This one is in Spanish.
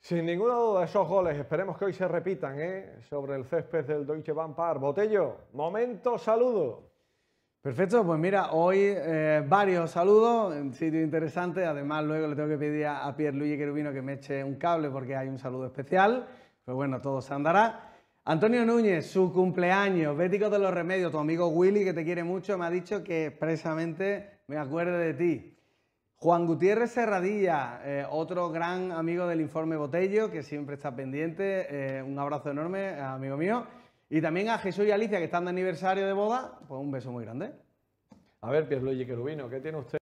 Sin ninguna duda, esos goles esperemos que hoy se repitan ¿eh? sobre el césped del Deutsche Bank Botello, momento saludo. Perfecto, pues mira, hoy eh, varios saludos, en sitio interesante. Además, luego le tengo que pedir a, a Pierluigi Querubino que me eche un cable porque hay un saludo especial. Pues bueno, todo se andará. Antonio Núñez, su cumpleaños, Bético de los Remedios, tu amigo Willy, que te quiere mucho, me ha dicho que expresamente me acuerde de ti. Juan Gutiérrez Serradilla, eh, otro gran amigo del informe Botello, que siempre está pendiente. Eh, un abrazo enorme, amigo mío. Y también a Jesús y Alicia, que están de aniversario de boda, pues un beso muy grande. A ver, Pierluigi Querubino, ¿qué tiene usted?